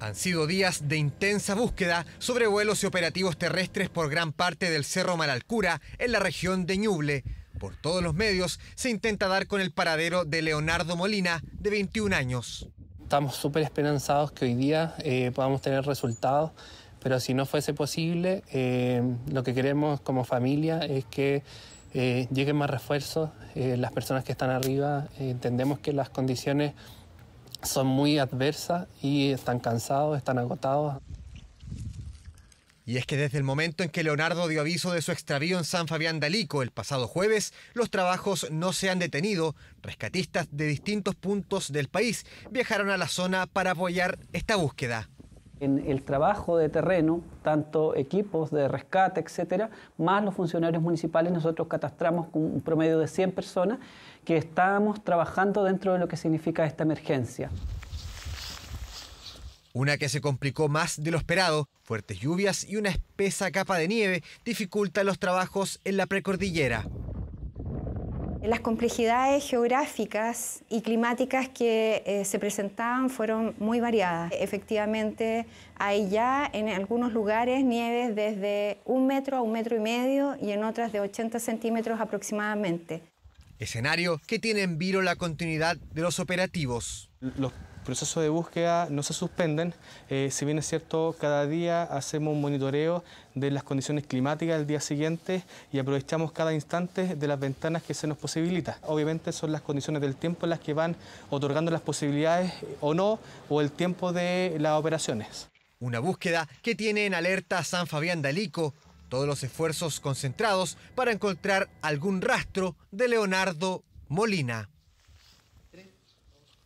Han sido días de intensa búsqueda sobre vuelos y operativos terrestres por gran parte del Cerro Malalcura, en la región de Ñuble. Por todos los medios se intenta dar con el paradero de Leonardo Molina, de 21 años. Estamos súper esperanzados que hoy día eh, podamos tener resultados, pero si no fuese posible, eh, lo que queremos como familia es que eh, lleguen más refuerzos. las personas que están arriba entendemos que las condiciones son muy adversas y están cansados, están agotados. Y es que desde el momento en que Leonardo dio aviso de su extravío en San Fabián Dalico el pasado jueves, los trabajos no se han detenido. Rescatistas de distintos puntos del país viajaron a la zona para apoyar esta búsqueda en el trabajo de terreno, tanto equipos de rescate, etcétera, más los funcionarios municipales, nosotros catastramos con un promedio de 100 personas que estábamos trabajando dentro de lo que significa esta emergencia. Una que se complicó más de lo esperado, fuertes lluvias y una espesa capa de nieve dificultan los trabajos en la precordillera. Las complejidades geográficas y climáticas que eh, se presentaban fueron muy variadas. Efectivamente, hay ya en algunos lugares nieves desde un metro a un metro y medio y en otras de 80 centímetros aproximadamente escenario que tiene en viro la continuidad de los operativos. Los procesos de búsqueda no se suspenden, eh, si bien es cierto, cada día hacemos un monitoreo de las condiciones climáticas del día siguiente y aprovechamos cada instante de las ventanas que se nos posibilita. Obviamente son las condiciones del tiempo las que van otorgando las posibilidades eh, o no, o el tiempo de las operaciones. Una búsqueda que tiene en alerta San Fabián Dalico, todos los esfuerzos concentrados para encontrar algún rastro de Leonardo Molina.